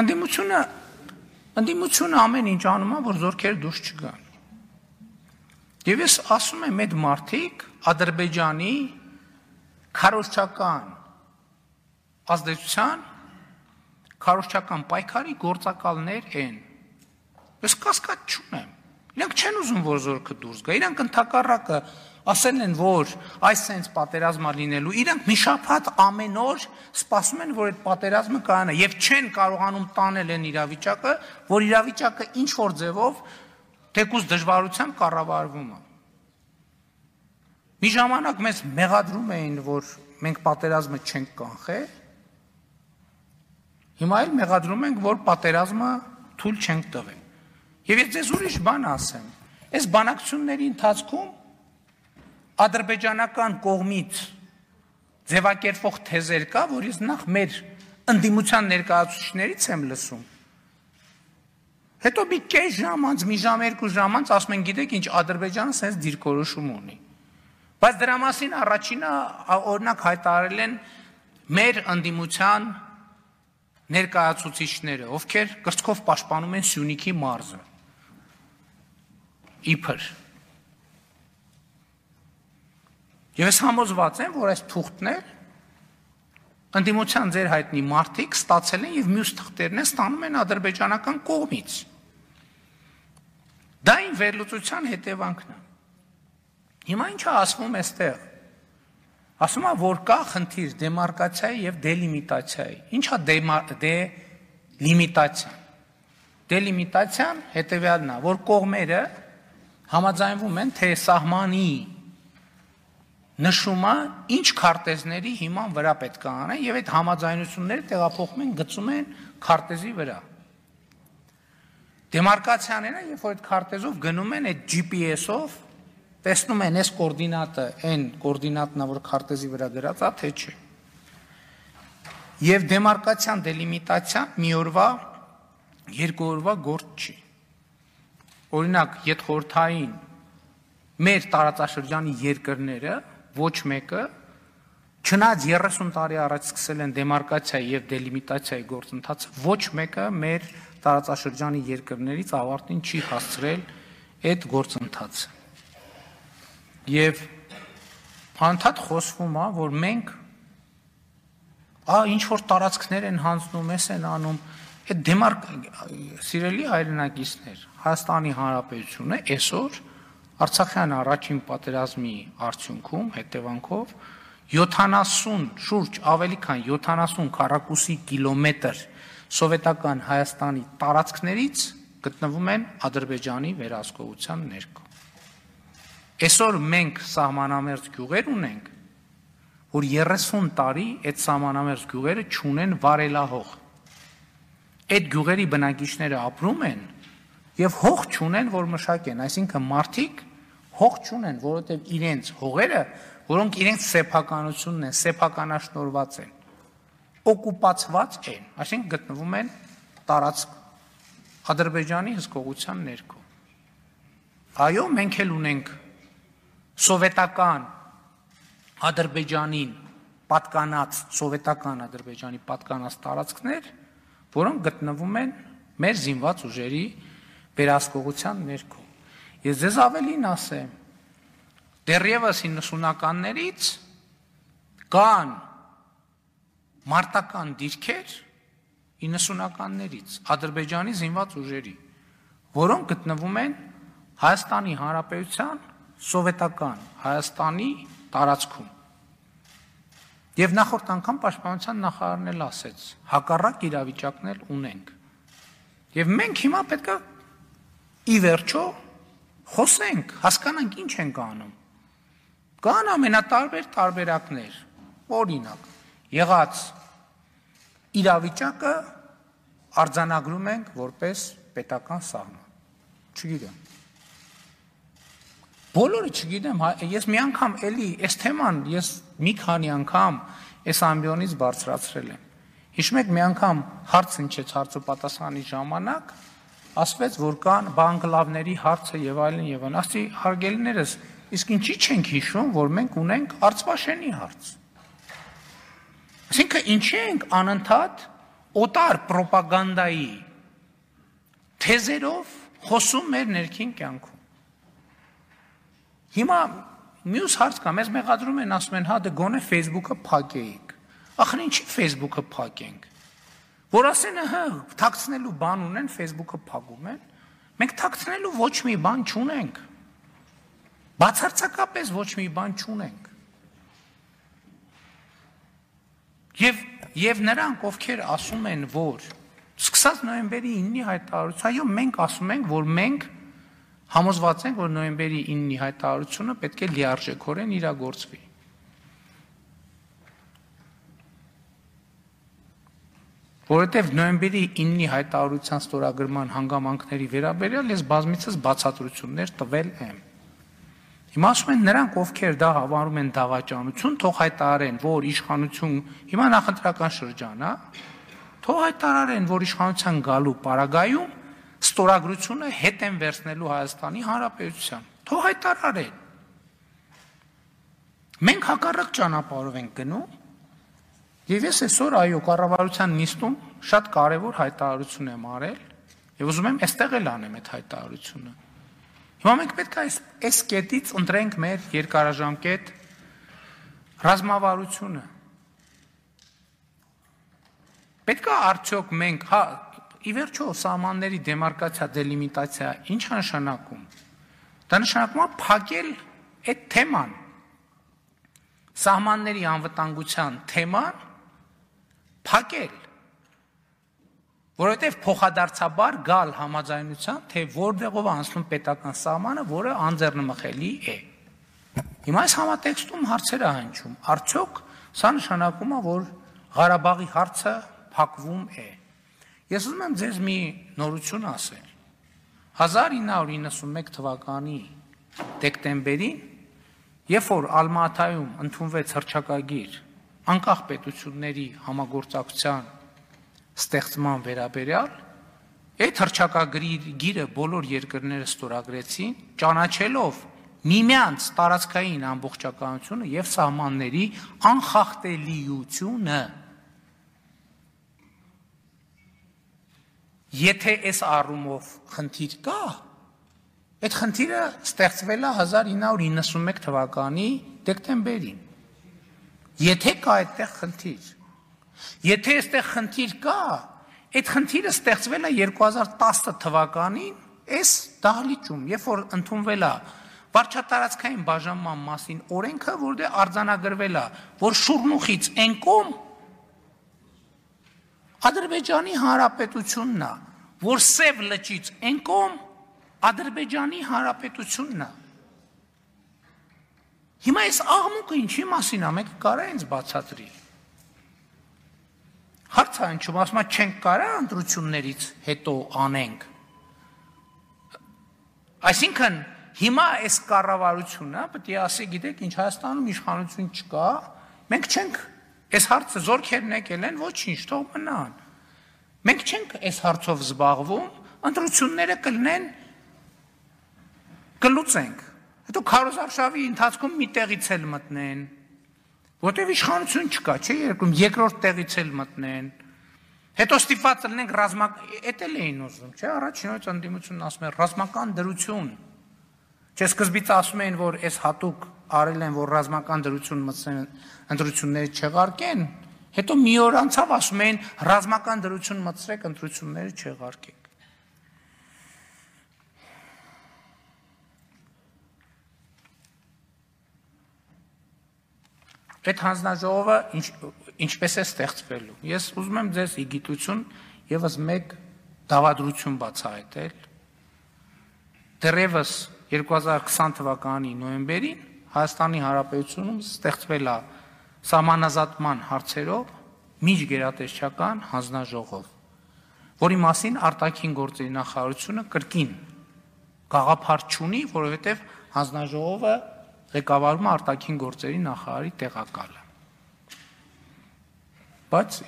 Ընդդիմությունը ընդդիմությունը ամեն ինչ անում է, որ զորքերը դուրս չգան։ Եվ ես ասում եմ այդ մարդիկ Ադրբեջանի քարոշչական ազդեցության քարոշչական պայքարի գործակալներ են։ Ես կասկած չունեմ։ Իրանք չեն ուզում, որ զորքը դուրս գա։ Իրանք ընդհակառակը ասել են, որ այս sense պատերազմը լինելու, իրենք մի շաբաթ ամեն օր սպասում են, որ այդ պատերազմը կայանա եւ չեն կարողանում տանել այն իրավիճակը, որ իրավիճակը ինչ որ ձևով թեկուզ դժվարությամբ կառավարվում է։ Մի ժամանակ մեզ մեղադրում էին, որ մենք պատերազմը չենք կանխել։ Հիմա էլ մեղադրում ենք, որ պատերազմը թույլ չենք տվել։ Եվ ես ձեզ ուրիշ բան ասեմ։ Այս բանակցությունների ընթացքում ադրբեջանական կողմից ձևակերպող թեզեր կա, որից նախ մեր ընդդիմության ներկայացուցիչներից եմ լսում։ Հետո մի կես ժամ անց, մի ժամ երկու ժամ անց ասում են, գիտեք ինչ, Ադրբեջանը sense դիրքորոշում ունի։ Բայց դրա մասին առաջինը օրինակ հայտարարել են մեր ընդդիմության ներկայացուցիչները, ովքեր կրծքով պաշտպանում են Սյունիքի մարզը։ Իբր Եվ ես համոզված եմ, որ այս թուղթներ ընդդիմության ձեր հայտնի մարդիկ ստացել են եւ մյուս թղթերն են ստանում են ադրբեջանական կողմից։ Դա ին վերլուծության հետևանքն է։ Հիմա ինչա ասվում էստեղ։ Ասում է, որ կա խնդիր դեմարկացիայի եւ դելիմիտացիայի։ Ինչա դելիմիտացիա։ Դելիմիտացիան հետեւյալն է, որ կողմերը համաձայնվում են թե սահմանի նշում է ինչ քարտեզների հիման վրա պետք է անեն եւ այդ համաձայնությունները տեղափոխում են գծում են քարտեզի վրա դեմարկացիաները երբ որ այդ քարտեզով գնում են այդ GPS-ով տեսնում են այս կոորդինատը այն կոորդինատն է որ քարտեզի վրա գրած է թե չէ եւ դեմարկացիան դելիմիտացիա մի օրվա երկու օրվա գործ չի օրինակ յետխորթային մեր տարածաշրջանի երկրները ոչ մեկը չնայած 30 տարի առաջ սկսել են դեմարկացիայի եւ դելիմիտացիայի գործընթացը, ոչ մեկը մեր տարածաշրջանի երկրներից ավարտին չի հասցրել այդ գործընթացը։ Եվ անդադ խոսվում է, որ մենք ա ինչ որ տարածքներ են հանձնում, էս են անում, այդ դեմարկ սիրելի հայրենակիցներ, Հայաստանի Հանրապետությունը այսօր Արցախյան առաջին պատերազմի արդյունքում հետևանքով 70 շուրջ ավելի քան 70 քառակուսի կիլոմետր սովետական Հայաստանի տարածքներից գտնվում են Ադրբեջանի վերահսկողության ներքո։ Այսօր մենք սահմանամերձ գյուղեր ունենք, որ 30 տարի այդ սահմանամերձ գյուղերը չունեն վարելահող։ Այդ գյուղերի բնակիչները ապրում են եւ հող չունեն, որ մշակեն, այսինքն մարդիկ հող չունեն, որովհետեւ իրենց հողերը, որոնք իրենց սեփականությունն են, սեփականաշնորված են, օկուպացված են, այսինքն գտնվում են տարածք Ադրբեջանի հսկողության ներքո։ Այո, մենք էլ ունենք սովետական Ադրբեջանին պատկանած սովետական Ադրբեջանի պատկանած տարածքներ, որոնք գտնվում են մեր զինված ուժերի վերահսկողության ներքո։ Ես ձեզ ավելին ասեմ, դեռևս 90-ականներից կան մարտական դիրքեր 90-ականներից Ադրբեջանի զինված ուժերի, որոնք գտնվում են Հայաստանի Հանրապետության սովետական Հայաստանի տարածքում։ Եվ նախորդ անգամ պաշտպանության նախարարն էլ ասեց, հակառակ իրավիճակներ ունենք։ Եվ մենք հիմա պետքա ի վերջո խոսենք, հասկանանք ինչ ենք անում։ Կան ամենատարբեր տարբերակներ։ Օրինակ, եղած իրավիճակը արձանագրում ենք որպես պետական սահման։ Չգիտեմ։ Բոլորը չգիտեմ, հա, ես մի անգամ էլի այս թեման ես մի քանի անգամ այս ամբիոնից բարձրացրել եմ։ Հիշում եք մի անգամ հարց ինչեց հարցը պատասխանի ժամանակ ասվեց, որ կան բանկլավների հարցը եւ այլն եւ այլն։ Աստի հարգելիներս, իսկ ինչի չենք հիշում, որ մենք ունենք Արցվաշենի հարց։ Այսինքն ինչի ենք անընդհատ օտար ռոպագանդայի թեզերով խոսում մեր ներքին կյանքում։ Հիմա մյուս հարց կա, մեզ մեղադրում են ասում են, հա դե գոնե Facebook-ը փակեիք։ Ախր ինչի Facebook-ը փակենք որ ասեն, հա, թաքցնելու բան ունեն, Facebook-ը փակում են։ Մենք թաքցնելու ոչ մի բան չունենք։ Բացարձակապես ոչ մի բան չունենք։ Եվ եւ նրանք, ովքեր ասում են, որ սկսած նոյեմբերի 9-ի հայտարարություն, այո, մենք ասում ենք, որ մենք համոզված ենք, որ նոյեմբերի 9-ի հայտարարությունը պետք է լիարժեքորեն իրագործվի։ որովհետև նոյեմբերի 9-ի հայտարարության ստորագրման հանգամանքների վերաբերյալ ես բազմիցս բացատրություններ տվել եմ։ Հիմա ասում են նրանք, ովքեր դա հավանում են դավաճանություն, թող հայտարարեն, որ իշխանություն, հիմա նախընտրական շրջան, հա, թող հայտարարեն, որ իշխանության գալու պարագայում ստորագրությունը հետ են վերցնելու Հայաստանի Հանրապետության։ Թող հայտարարեն։ Մենք հակառակ ճանապարհով ենք գնում Եվ ես այսօր այո կառավարության նիստում շատ կարևոր հայտարարություն եմ արել եւ ուզում եմ այստեղ էլ անեմ այդ հայտարարությունը։ Հիմա մենք պետք է այս այս կետից ընտրենք մեր երկարաժամկետ ռազմավարությունը։ Պետք է արդյոք մենք, հա, ի վերջո սահմանների դեմարկացիա, դելիմիտացիա ինչ է նշանակում։ Դա նշանակում է փակել այդ թեման։ Սահմանների անվտանգության թեման փակել որովհետև փոխադարձաբար գալ համաձայնության, թե որտեղով անցնում պետական սահմանը, որը անձեռնմխելի է։ Հիմա այս համատեքստում հարցեր է հնչում։ Արդյոք սա նշանակում է, որ Ղարաբաղի հարցը փակվում է։ Ես ուզում եմ ձեզ մի նորություն ասել։ 1991 թվականի դեկտեմբերին, երբ որ Ալմատայում ընդունվեց հրճակագիր անկախ պետությունների համագործակցության ստեղծման վերաբերյալ այդ հրճակագիրը բոլոր երկրները ստորագրեցին ճանաչելով միմյանց տարածքային ամբողջականությունը եւ սահմանների անխախտելիությունը եթե այս առումով խնդիր կա այդ խնդիրը ստեղծվել է 1991 թվականի դեկտեմբերին Եթե կա այդտեղ խնդիր, եթե այստեղ խնդիր կա, այդ խնդիրը ստեղծվել է 2010 թվականին այս դահլիճում, երբ որ ընդունվել է վարչատարածքային բաժանման մասին օրենքը, որտեղ արձանագրվել է, որ շուրնուխից այն կողմ Ադրբեջանի հանրապետությունն է, որ Սև լճից այն կողմ Ադրբեջանի հանրապետությունն է։ Հիմա այս աղմուկը ինչի մասին է, մեկը կարա ինձ բացատրի։ Հարցը անջում, ասում է, չենք կարա ընտրություններից հետո անենք։ Այսինքն հիմա այս կառավարությունը պետք է ասի, գիտեք, ինչ Հայաստանում իշխանություն չկա, մենք չենք այս հարցը զորքերն եկել են, ոչինչ, թող մնան։ Մենք չենք այս հարցով զբաղվում, ընտրությունները կլինեն կլուծենք։ Հետո քարոզարշավի ընթացքում մի տեղից էլ մտնեն։ Որտեւ իշխանություն չկա, չէ՞, երկում երկրորդ տեղից էլ մտնեն։ Հետո ստիպված լինենք ռազմակ, էդ էլ էին ուզում, չէ՞, առաջինոց ընդդիմությունն ասում է ռազմական դրություն։ Չէ, սկզբից ասում էին, որ այս հատուկ արել են, որ ռազմական դրություն մտցնեն, ընդրությունները չեղարկեն, հետո մի օր անցավ ասում էին ռազմական դրություն մտցրեք, ընդրությունները չեղարկեք։ այդ հանձնաժողովը ինչ, ինչպես է ստեղծվելու։ Ես ուզում եմ ձեզ իգիտություն եւս մեկ դավադրություն բացահայտել։ Դեռևս 2020 թվականի նոյեմբերին Հայաստանի Հանրապետությունում ստեղծվել է սահմանազատման հարցերով միջգերատեսչական հանձնաժողով, որի մասին արտաքին գործերի նախարարությունը կրկին գաղափար չունի, որովհետև հանձնաժողովը ղեկավարում արտաքին գործերի նախարարի տեղակալը։ Բայց